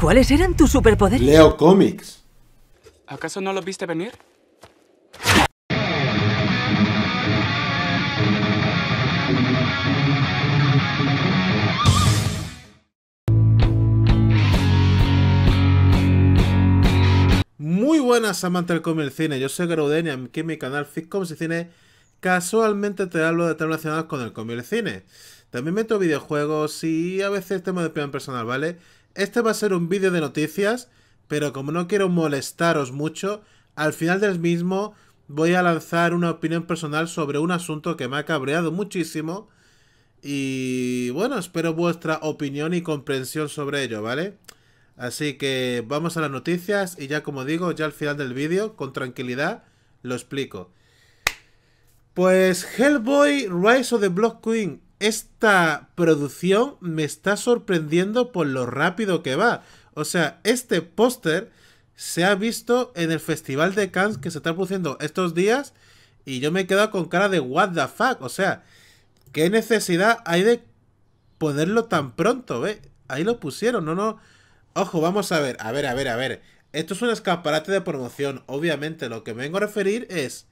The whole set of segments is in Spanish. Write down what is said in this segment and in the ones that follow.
¿Cuáles eran tus superpoderes? Leo cómics. ¿Acaso no los viste venir? Muy buenas amantes del cómic y el cine, yo soy Garuden aquí en mi canal Fitcoms y Cine casualmente te hablo de temas relacionados con el cómic y el cine. También meto videojuegos y a veces temas de opinión personal, ¿vale? Este va a ser un vídeo de noticias, pero como no quiero molestaros mucho, al final del mismo voy a lanzar una opinión personal sobre un asunto que me ha cabreado muchísimo. Y bueno, espero vuestra opinión y comprensión sobre ello, ¿vale? Así que vamos a las noticias y ya como digo, ya al final del vídeo, con tranquilidad, lo explico. Pues Hellboy Rise of the Block Queen esta producción me está sorprendiendo por lo rápido que va. O sea, este póster se ha visto en el Festival de Cannes que se está produciendo estos días y yo me he quedado con cara de what the fuck. O sea, ¿qué necesidad hay de ponerlo tan pronto? ve? ¿eh? Ahí lo pusieron, no, no. Ojo, vamos a ver, a ver, a ver, a ver. Esto es un escaparate de promoción, obviamente. Lo que me vengo a referir es...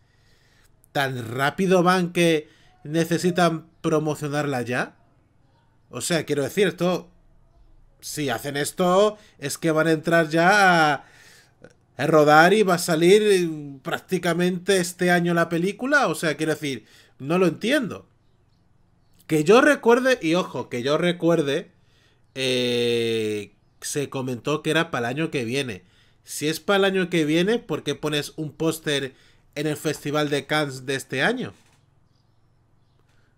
Tan rápido van que necesitan promocionarla ya. O sea, quiero decir, esto. Si hacen esto, es que van a entrar ya a, rodar y va a salir eh, prácticamente este año la película. O sea, quiero decir, no lo entiendo. Que yo recuerde, y ojo, que yo recuerde, eh, se comentó que era para el año que viene. Si es para el año que viene, ¿por qué pones un póster en el Festival de Cannes de este año?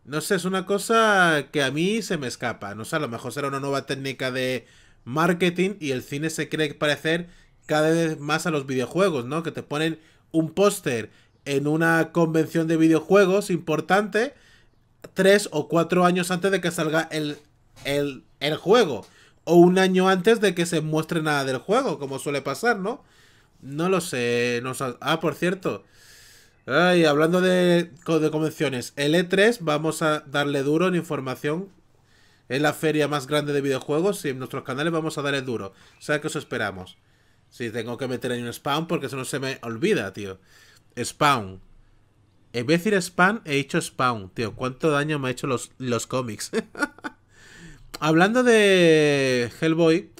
No sé, es una cosa que a mí se me escapa. No sé, a lo mejor será una nueva técnica de marketing y el cine se cree parecer cada vez más a los videojuegos, ¿no? Que te ponen un póster en una convención de videojuegos importante tres o cuatro años antes de que salga el, el, juego. O un año antes de que se muestre nada del juego, como suele pasar, ¿no? No lo sé. No, ah, por cierto. Ay, ah, hablando de, de convenciones, el E3 vamos a darle duro en información. Es la feria más grande de videojuegos y en nuestros canales vamos a darle duro. O sea que os esperamos. Si tengo que meter ahí un spam porque eso no se me olvida, tío. Spawn. En vez de decir spam, he hecho spawn, tío. ¿Cuánto daño me ha hecho los, los cómics? Hablando de Hellboy,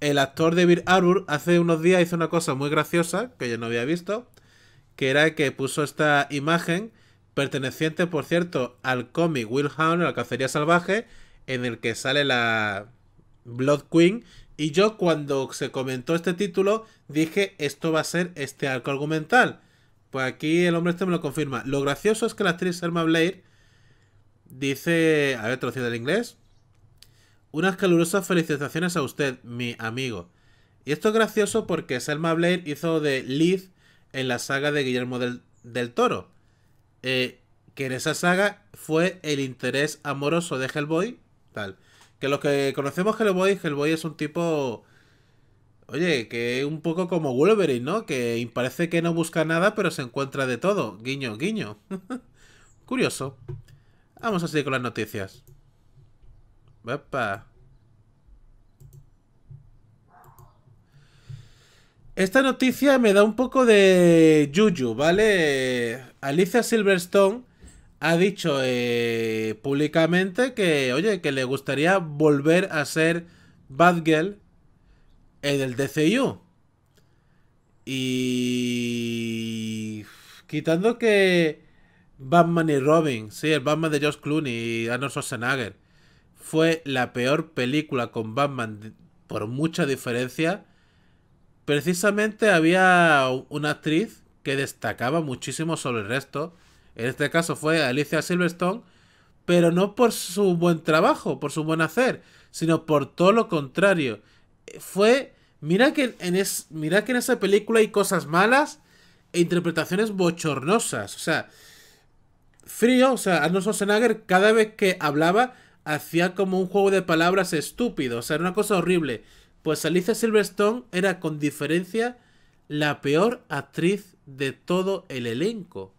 el actor de Bill hace unos días hizo una cosa muy graciosa que yo no había visto que era el que puso esta imagen, perteneciente, por cierto, al cómic Hound la cacería salvaje, en el que sale la Blood Queen. Y yo cuando se comentó este título dije, esto va a ser este arco argumental. Pues aquí el hombre este me lo confirma. Lo gracioso es que la actriz Selma Blair dice, a ver, traducido del inglés, unas calurosas felicitaciones a usted, mi amigo. Y esto es gracioso porque Selma Blair hizo de Liz en la saga de Guillermo del, Toro. Eh, que en esa saga fue el interés amoroso de Hellboy, tal. Que los que conocemos Hellboy, Hellboy es un tipo... Oye, que es un poco como Wolverine, ¿no? Que parece que no busca nada, pero se encuentra de todo. Guiño, guiño. Curioso. Vamos a seguir con las noticias. Opa. Esta noticia me da un poco de yuyu, ¿vale? Alicia Silverstone ha dicho eh, públicamente que, oye, que le gustaría volver a ser Batgirl en el DCU. Y... Quitando que Batman y Robin, sí, el Batman de Josh Clooney y Arnold Schwarzenegger, fue la peor película con Batman por mucha diferencia precisamente había una actriz que destacaba muchísimo sobre el resto. En este caso fue Alicia Silverstone, pero no por su buen trabajo, por su buen hacer, sino por todo lo contrario. Fue. Mira que en, es, mira que en esa película hay cosas malas e interpretaciones bochornosas. O sea, frío, o sea, Arnold Schwarzenegger cada vez que hablaba hacía como un juego de palabras estúpido. O sea, era una cosa horrible. Pues Alicia Silverstone era con diferencia la peor actriz de todo el elenco.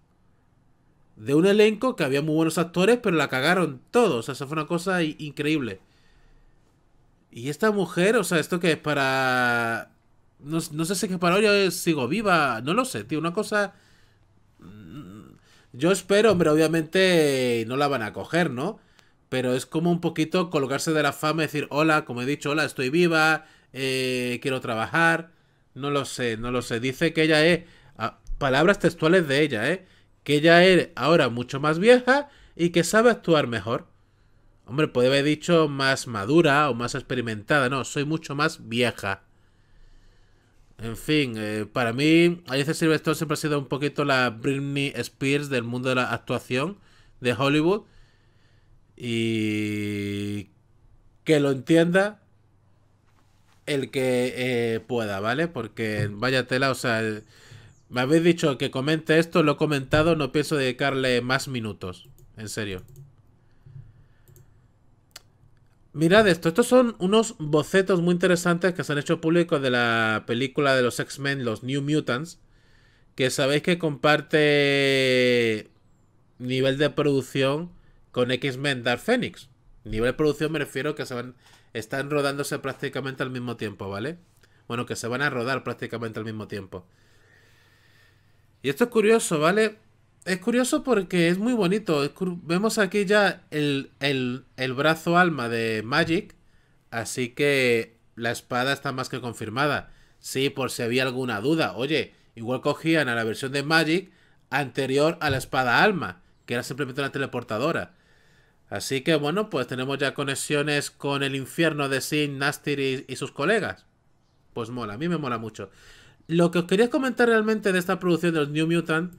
De un elenco que había muy buenos actores, pero la cagaron todos. O sea, eso fue una cosa increíble. Y esta mujer, o sea, esto que es para... No, sé si es que para hoy sigo viva, no lo sé, tío. Una cosa... Mm, yo espero, hombre, obviamente no la van a coger, ¿no? Pero es como un poquito colocarse de la fama y decir, hola, como he dicho, hola, estoy viva, eh, quiero trabajar, no lo sé, no lo sé. Dice que ella es, ah, palabras textuales de ella, ¿eh? Que ella es ahora mucho más vieja y que sabe actuar mejor. Hombre, puede haber dicho más madura o más experimentada, no, soy mucho más vieja. En fin, eh, para mí, Alice Silverstone siempre ha sido un poquito la Britney Spears del mundo de la actuación de Hollywood. Y que lo entienda, el que eh, pueda, ¿vale? Porque vaya tela, o sea, me habéis dicho que comente esto, lo he comentado, no pienso dedicarle más minutos, en serio. Mirad esto, estos son unos bocetos muy interesantes que se han hecho públicos de la película de los X-Men, los New Mutants, que sabéis que comparte nivel de producción con X-Men Dark Phoenix. Nivel de producción me refiero que se van están rodándose prácticamente al mismo tiempo, ¿vale? Bueno, que se van a rodar prácticamente al mismo tiempo. Y esto es curioso, ¿vale? Es curioso porque es muy bonito. Vemos aquí ya el, el, brazo alma de Magic. Así que la espada está más que confirmada. Sí, por si había alguna duda. Oye, igual cogían a la versión de Magic anterior a la espada alma, que era simplemente una teleportadora. Así que bueno, pues tenemos ya conexiones con el infierno de Sin, Nastir y, sus colegas. Pues mola, a mí me mola mucho. Lo que os quería comentar realmente de esta producción de los New Mutant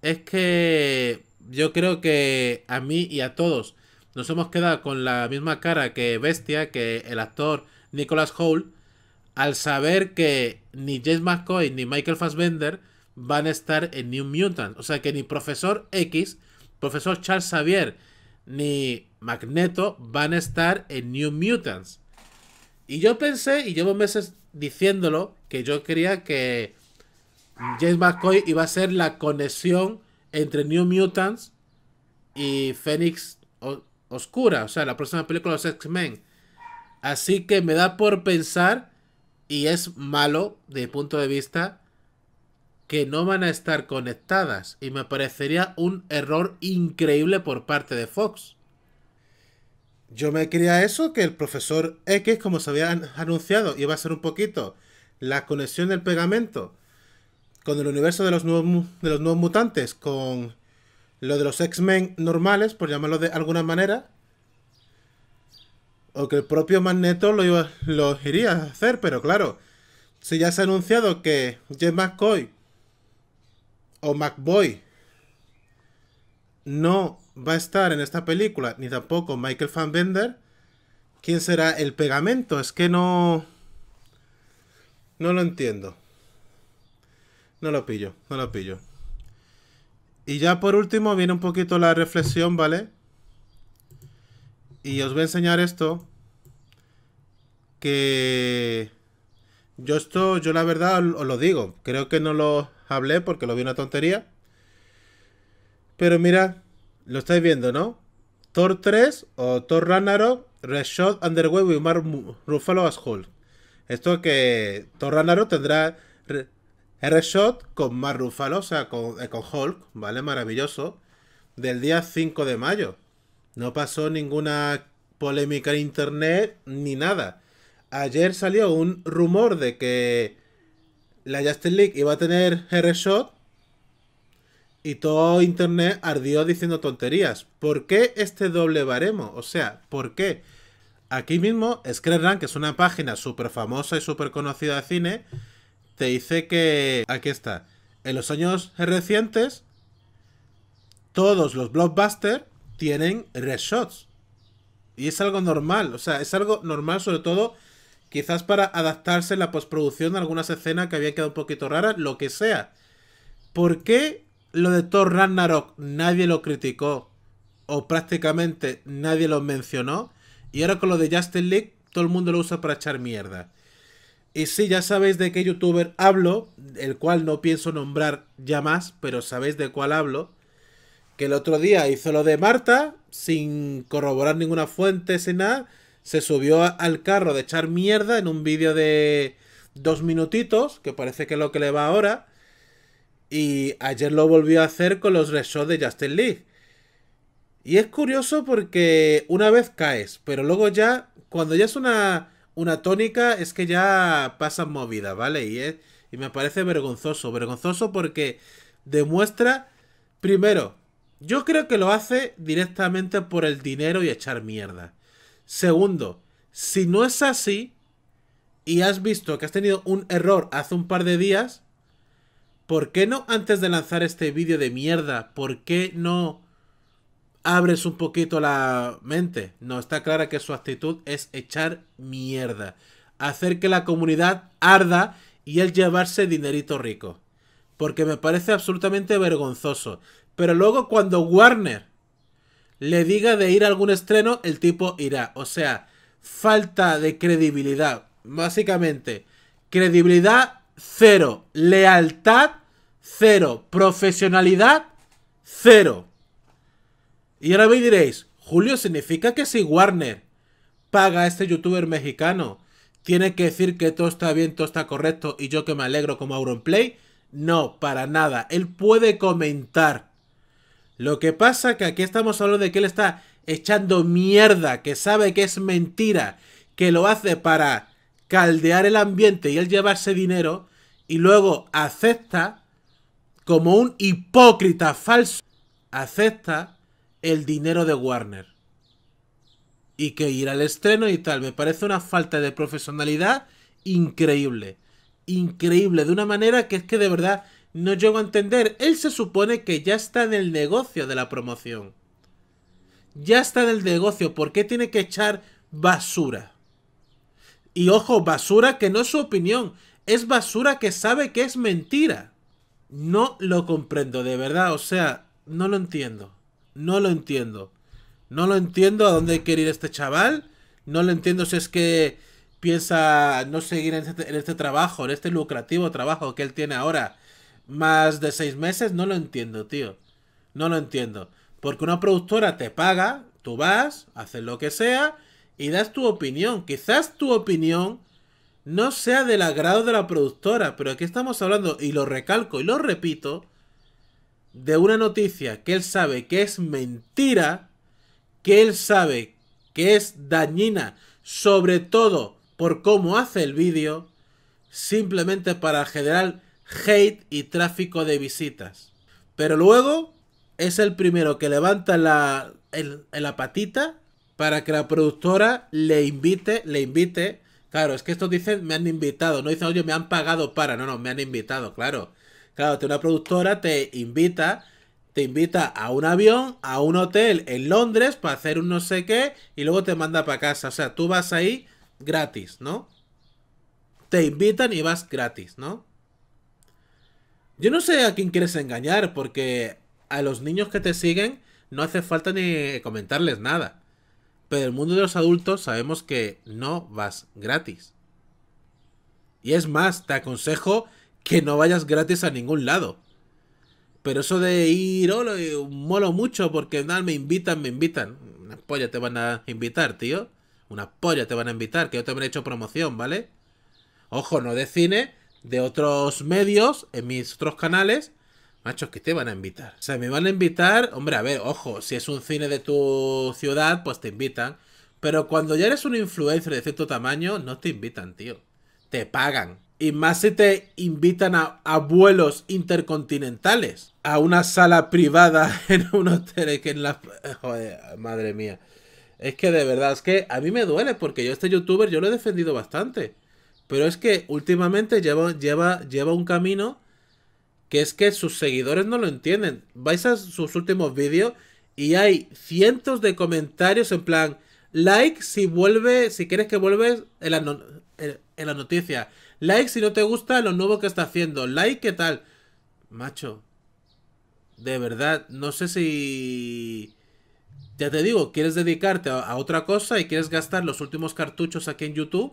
es que yo creo que a mí y a todos nos hemos quedado con la misma cara que Bestia, que el actor Nicholas Hoult, al saber que ni James McCoy ni Michael Fassbender van a estar en New Mutant. O sea que ni Profesor X, Profesor Charles Xavier ni Magneto van a estar en New Mutants. Y yo pensé, y llevo meses diciéndolo, que yo quería que James McCoy iba a ser la conexión entre New Mutants y Fénix Oscura, o sea, la próxima película de los X-Men. Así que me da por pensar, y es malo de punto de vista, que no van a estar conectadas y me parecería un error increíble por parte de Fox. Yo me quería eso, que el profesor X, como se había anunciado, iba a ser un poquito la conexión del pegamento con el universo de los nuevos, de los nuevos mutantes, con lo de los X-Men normales, por llamarlo de alguna manera. O que el propio Magneto lo, iba, lo iría a hacer, pero claro, si ya se ha anunciado que James McCoy o McBoy no va a estar en esta película, ni tampoco Michael Bender, ¿quién será el pegamento? Es que no... No lo entiendo. No lo pillo, no lo pillo. Y ya por último viene un poquito la reflexión, ¿vale? Y os voy a enseñar esto. Que... Yo esto, yo la verdad os lo digo. Creo que no lo hablé porque lo vi una tontería. Pero mira, lo estáis viendo, ¿no? Thor 3 o Thor Ragnarok, Reshot Underway y Mark Rufalo as Hulk. Esto que Thor Ragnarok tendrá Reshot con Mark Ruffalo, o sea, con, eh, con Hulk, ¿vale? Maravilloso. Del día 5 de mayo. No pasó ninguna polémica en internet ni nada. Ayer salió un rumor de que la Justin League iba a tener R-Shot y todo internet ardió diciendo tonterías. ¿Por qué este doble baremo? O sea, ¿por qué? Aquí mismo, Screen que es una página súper famosa y súper conocida de cine, te dice que. Aquí está. En los años recientes, todos los blockbusters tienen reshots. Y es algo normal, o sea, es algo normal sobre todo Quizás para adaptarse en la postproducción de algunas escenas que habían quedado un poquito raras, lo que sea. ¿Por qué lo de Thor Ragnarok nadie lo criticó? O prácticamente nadie lo mencionó. Y ahora con lo de Justin League, todo el mundo lo usa para echar mierda. Y sí, ya sabéis de qué youtuber hablo, el cual no pienso nombrar ya más, pero sabéis de cuál hablo. Que el otro día hizo lo de Marta, sin corroborar ninguna fuente, sin nada se subió al carro de echar mierda en un vídeo de dos minutitos, que parece que es lo que le va ahora. Y ayer lo volvió a hacer con los reshots de Justin League. Y es curioso porque una vez caes, pero luego ya, cuando ya es una, una tónica, es que ya pasan movidas, ¿vale? Y, es, y me parece vergonzoso. Vergonzoso porque demuestra, primero, yo creo que lo hace directamente por el dinero y echar mierda. Segundo, si no es así y has visto que has tenido un error hace un par de días, ¿por qué no antes de lanzar este vídeo de mierda, por qué no abres un poquito la mente? No, está clara que su actitud es echar mierda, hacer que la comunidad arda y él llevarse dinerito rico. Porque me parece absolutamente vergonzoso. Pero luego cuando Warner le diga de ir a algún estreno, el tipo irá. O sea, falta de credibilidad. Básicamente, credibilidad cero, lealtad cero, profesionalidad cero. Y ahora me diréis, Julio, significa que si Warner paga a este youtuber mexicano, tiene que decir que todo está bien, todo está correcto y yo que me alegro como Auronplay. No, para nada. Él puede comentar lo que pasa que aquí estamos hablando de que él está echando mierda, que sabe que es mentira, que lo hace para caldear el ambiente y él llevarse dinero y luego acepta como un hipócrita falso, acepta el dinero de Warner. Y que ir al estreno y tal, me parece una falta de profesionalidad increíble. Increíble, de una manera que es que de verdad no llego a entender, él se supone que ya está en el negocio de la promoción. Ya está en el negocio, ¿por qué tiene que echar basura? Y ojo, basura que no es su opinión, es basura que sabe que es mentira. No lo comprendo, de verdad, o sea, no lo entiendo. No lo entiendo. No lo entiendo a dónde quiere ir este chaval. No lo entiendo si es que piensa no seguir en este, este trabajo, en este lucrativo trabajo que él tiene ahora, más de seis meses, no lo entiendo, tío. No lo entiendo. Porque una productora te paga, tú vas, haces lo que sea y das tu opinión. Quizás tu opinión no sea del agrado de la productora, pero aquí estamos hablando, y lo recalco y lo repito, de una noticia que él sabe que es mentira, que él sabe que es dañina, sobre todo por cómo hace el vídeo, simplemente para generar hate y tráfico de visitas. Pero luego es el primero que levanta la, patita para que la productora le invite, le invite. Claro, es que estos dicen me han invitado, no dicen, oye, me han pagado para. No, no, me han invitado, claro. Claro, una productora te invita, te invita a un avión, a un hotel en Londres para hacer un no sé qué y luego te manda para casa. O sea, tú vas ahí gratis, ¿no? Te invitan y vas gratis, ¿no? Yo no sé a quién quieres engañar, porque a los niños que te siguen no hace falta ni comentarles nada. Pero en el mundo de los adultos sabemos que no vas gratis. Y es más, te aconsejo que no vayas gratis a ningún lado. Pero eso de ir, eh, molo mucho porque me invitan, me invitan. Una polla te van a invitar, tío. Una polla te van a invitar, que yo te habré hecho promoción, ¿vale? Ojo, no de cine, de otros medios, en mis otros canales, machos, que te van a invitar. O sea, me van a invitar, hombre, a ver, ojo, si es un cine de tu ciudad, pues te invitan. Pero cuando ya eres un influencer de cierto tamaño, no te invitan, tío. Te pagan. Y más si te invitan a, vuelos intercontinentales. A una sala privada en un hotel que en la... Joder, madre mía. Es que de verdad, es que a mí me duele porque yo este youtuber yo lo he defendido bastante. Pero es que últimamente lleva, lleva, lleva un camino que es que sus seguidores no lo entienden. Vais a sus últimos vídeos y hay cientos de comentarios en plan, like si vuelve, si quieres que vuelves en la, noticia. Like si no te gusta lo nuevo que está haciendo. Like qué tal. Macho, de verdad, no sé si... Ya te digo, quieres dedicarte a otra cosa y quieres gastar los últimos cartuchos aquí en YouTube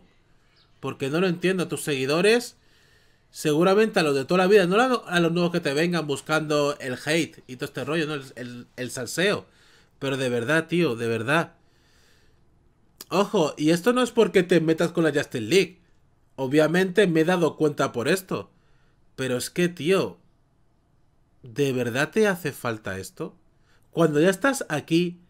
porque no lo entiendo. A tus seguidores, seguramente a los de toda la vida, no a los nuevos que te vengan buscando el hate y todo este rollo, ¿no? el, el, salseo. Pero de verdad, tío, de verdad. Ojo, y esto no es porque te metas con la Justin League. Obviamente me he dado cuenta por esto. Pero es que, tío, ¿de verdad te hace falta esto? Cuando ya estás aquí,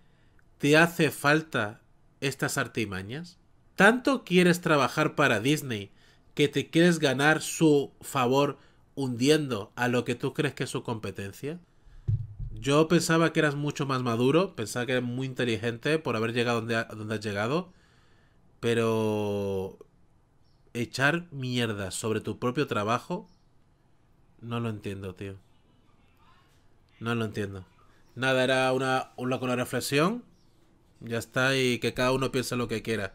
¿te hace falta estas artimañas? Tanto quieres trabajar para Disney que te quieres ganar su favor hundiendo a lo que tú crees que es su competencia. Yo pensaba que eras mucho más maduro, pensaba que eras muy inteligente por haber llegado donde, donde has llegado, pero echar mierda sobre tu propio trabajo, no lo entiendo, tío. No lo entiendo. Nada, era una, una, una reflexión. Ya está, y que cada uno piense lo que quiera.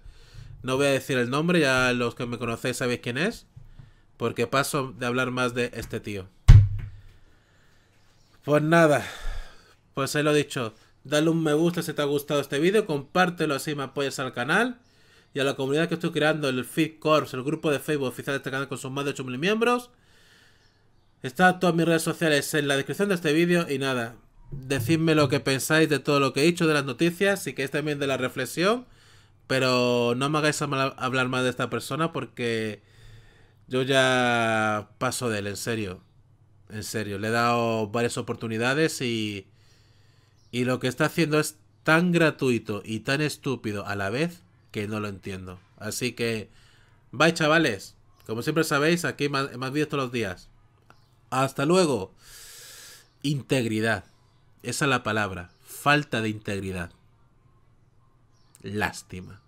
No voy a decir el nombre, ya los que me conocéis sabéis quién es. Porque paso de hablar más de este tío. Pues nada. Pues ahí lo dicho. Dale un me gusta si te ha gustado este vídeo. Compártelo así me apoyas al canal. Y a la comunidad que estoy creando, el Fit Corps, el grupo de Facebook oficial de este canal con sus más de 8.000 miembros. Está todas mis redes sociales en la descripción de este vídeo. Y nada, decidme lo que pensáis de todo lo que he dicho, de las noticias. que es también de la reflexión. Pero no me hagáis hablar más de esta persona porque yo ya paso de él, en serio. En serio, le he dado varias oportunidades y, lo que está haciendo es tan gratuito y tan estúpido a la vez que no lo entiendo. Así que, bye chavales. Como siempre sabéis, aquí más, más vídeos todos los días. Hasta luego. Integridad. Esa es la palabra. Falta de integridad. Lástima.